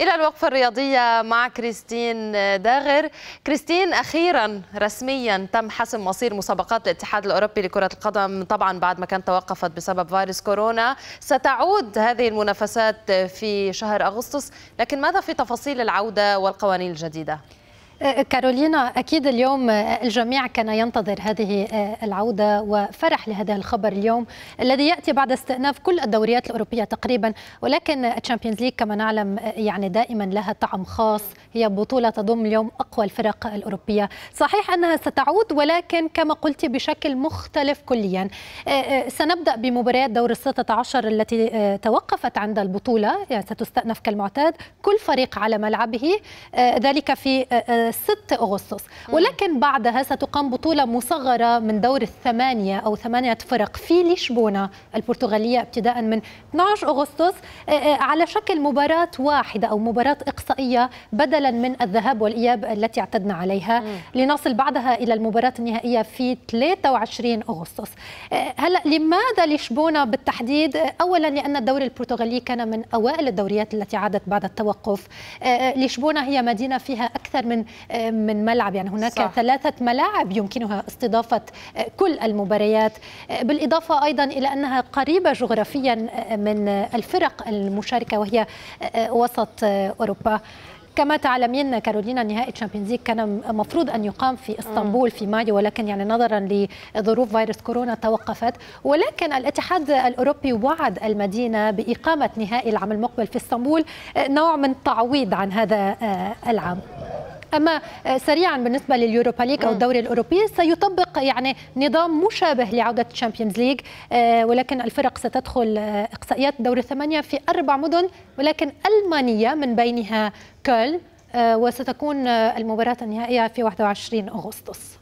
إلى الوقفة الرياضية مع كريستين داغر كريستين أخيرا رسميا تم حسم مصير مسابقات الاتحاد الأوروبي لكرة القدم طبعا بعد ما كانت توقفت بسبب فيروس كورونا ستعود هذه المنافسات في شهر أغسطس لكن ماذا في تفاصيل العودة والقوانين الجديدة؟ كارولينا أكيد اليوم الجميع كان ينتظر هذه آه، العودة وفرح لهذا الخبر اليوم الذي يأتي بعد استئناف كل الدوريات الأوروبية تقريبا ولكن تشامبيونز ليج كما نعلم آه، يعني دائما لها طعم خاص هي بطولة تضم اليوم أقوى الفرق الأوروبية صحيح أنها ستعود ولكن كما قلت بشكل مختلف كليا آه، سنبدأ بمباريات دور الستة عشر التي توقفت عند البطولة يعني ستستأنف كالمعتاد كل فريق على ملعبه ذلك في 6 أغسطس ولكن بعدها ستقام بطولة مصغرة من دور الثمانية أو ثمانية فرق في لشبونة البرتغالية ابتداء من 12 أغسطس آه، آه، على شكل مباراة واحدة أو مباراة إقصائية بدلا من الذهاب والإياب التي اعتدنا عليها لنصل بعدها إلى المباراة النهائية في 23 أغسطس آه، هلا لماذا لشبونة بالتحديد أولا لأن الدوري البرتغالي كان من أوائل الدوريات التي عادت بعد التوقف لشبونة هي مدينة فيها أكثر من من ملعب يعني هناك صح. ثلاثة ملاعب يمكنها استضافة آه، كل المباريات آه، بالإضافة أيضا إلى أنها قريبة جغرافيا آه، من الفرق المشاركة وهي وسط أوروبا كما تعلمين كارولينا نهائي تشامبيونز كان مفروض ان يقام في اسطنبول في مايو ولكن يعني نظرا لظروف فيروس كورونا توقفت ولكن الاتحاد الاوروبي وعد المدينه باقامه نهائي العام المقبل في اسطنبول نوع من تعويض عن هذا العام اما آه، سريعا بالنسبه لليوروبا ليج او الدوري الاوروبي سيطبق يعني نظام مشابه لعوده الشامبيونز ليج آه، ولكن الفرق ستدخل آه، اقصائيات دور الثمانيه في اربع مدن ولكن المانيه من بينها كولن وستكون المباراه النهائيه في 21 اغسطس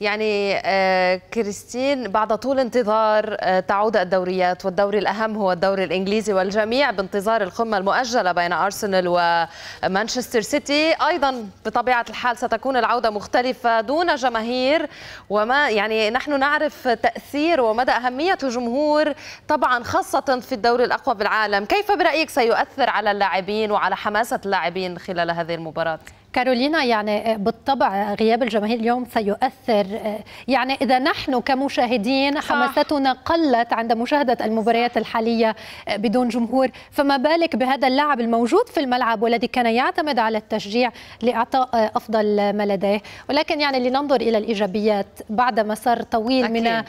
يعني آه، كريستين بعد طول انتظار آه، تعود الدوريات والدوري الأهم هو الدوري الإنجليزي والجميع بانتظار القمة المؤجلة بين أرسنال ومانشستر سيتي أيضا بطبيعة الحال ستكون العودة مختلفة دون جماهير وما يعني نحن نعرف تأثير ومدى أهمية الجمهور طبعا خاصة في الدوري الأقوى بالعالم كيف برأيك سيؤثر على اللاعبين وعلى حماسة اللاعبين خلال هذه المباراة؟ كارولينا يعني آه، بالطبع غياب الجماهير اليوم سيؤثر آه، يعني إذا نحن كمشاهدين حماستنا قلت عند مشاهدة المباريات الحالية آه، بدون جمهور فما بالك بهذا اللاعب الموجود في الملعب والذي كان يعتمد على التشجيع لإعطاء أفضل ما لديه ولكن يعني لننظر إلى الإيجابيات بعد مسار طويل أكيد. من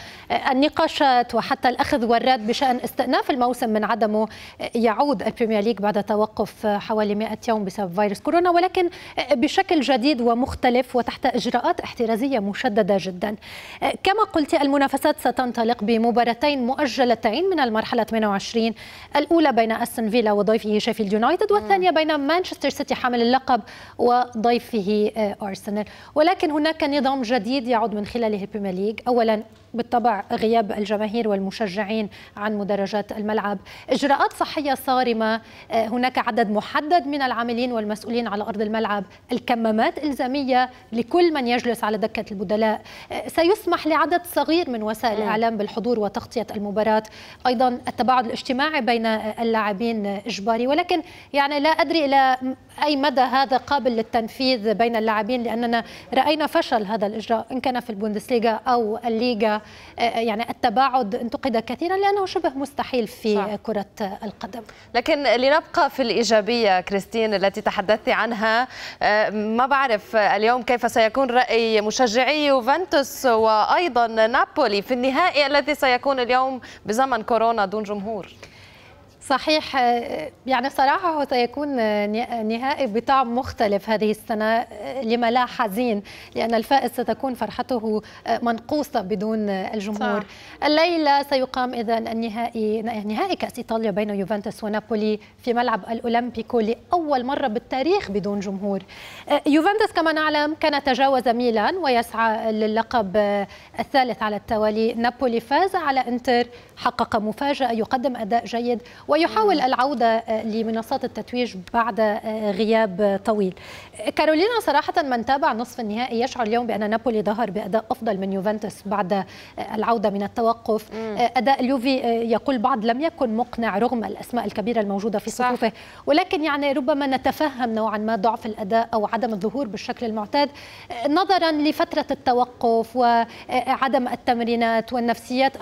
النقاشات وحتى الأخذ والرد بشأن استئناف الموسم من عدمه يعود البريمير ليج بعد توقف حوالي 100 يوم بسبب فيروس كورونا ولكن بشكل جديد ومختلف وتحت إجراءات احترازية مشددة جدا أه، كما قلت المنافسات ستنطلق بمباراتين مؤجلتين من المرحلة 28 الأولى بين أستون فيلا وضيفه شيفيلد يونايتد والثانية بين مانشستر سيتي حامل اللقب وضيفه أرسنال ولكن هناك نظام جديد يعود من خلاله البريمير ليج أولا بالطبع غياب الجماهير والمشجعين عن مدرجات الملعب إجراءات صحية صارمة آه، هناك عدد محدد من العاملين والمسؤولين على أرض الملعب الكمامات إلزامية لكل من يجلس على دكة البدلاء آه، سيسمح لعدد صغير من وسائل الإعلام بالحضور وتغطية المباراة أيضا التباعد الاجتماعي بين آه، اللاعبين إجباري ولكن يعني لا أدري إلى أي مدى هذا قابل للتنفيذ بين اللاعبين لأننا رأينا فشل هذا الإجراء إن كان في البوندسليغا أو الليغا آه، يعني التباعد انتقد كثيرا لأنه شبه مستحيل في صح. كرة القدم لكن لنبقى في الإيجابية كريستين التي تحدثت عنها آه، ما بعرف اليوم كيف سيكون رأي مشجعي يوفنتوس وأيضا نابولي في النهائي الذي سيكون اليوم بزمن كورونا دون جمهور صحيح آه، يعني صراحة هو سيكون آه، آه، نهائي بطعم مختلف هذه السنة لما لا حزين لأن الفائز ستكون فرحته منقوصة بدون الجمهور صح. الليلة سيقام إذا النهائي نهائي كأس إيطاليا بين يوفنتوس ونابولي في ملعب الأولمبيكو لأول مرة بالتاريخ بدون جمهور يوفنتوس كما نعلم كان تجاوز ميلان ويسعى للقب الثالث على التوالي نابولي فاز على انتر حقق مفاجأة يقدم أداء جيد و ويحاول العودة آه، لمنصات التتويج بعد آه، غياب طويل كارولينا صراحة من تابع نصف النهائي يشعر اليوم بأن نابولي ظهر بأداء أفضل من يوفنتوس بعد آه، العودة من التوقف أداء اليوفي يقول البعض لم يكن مقنع رغم الأسماء الكبيرة الموجودة في صفوفه ولكن يعني ربما نتفهم نوعا ما ضعف الأداء أو عدم الظهور بالشكل المعتاد نظرا لفترة التوقف وعدم التمرينات والنفسيات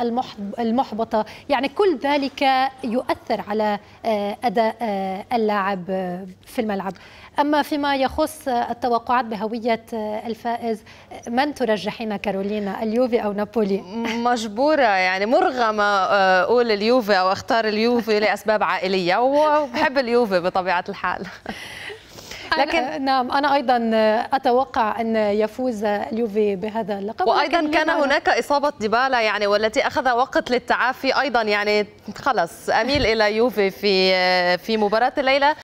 المحبطة يعني كل ذلك يؤثر على آه، أداء آه، اللاعب آه، في الملعب أما فيما يخص التوقعات بهوية الفائز من ترجحين كارولينا اليوفي أو نابولي؟ مجبورة يعني مرغمة أقول اليوفي أو أختار اليوفي لأسباب عائلية وبحب اليوفي بطبيعة الحال لكن نعم انا ايضا اتوقع ان يفوز اليوفي بهذا اللقب وايضا كان هناك اصابه ديبالا يعني والتي اخذ وقت للتعافي ايضا يعني خلص اميل الى يوفي في في مباراه الليله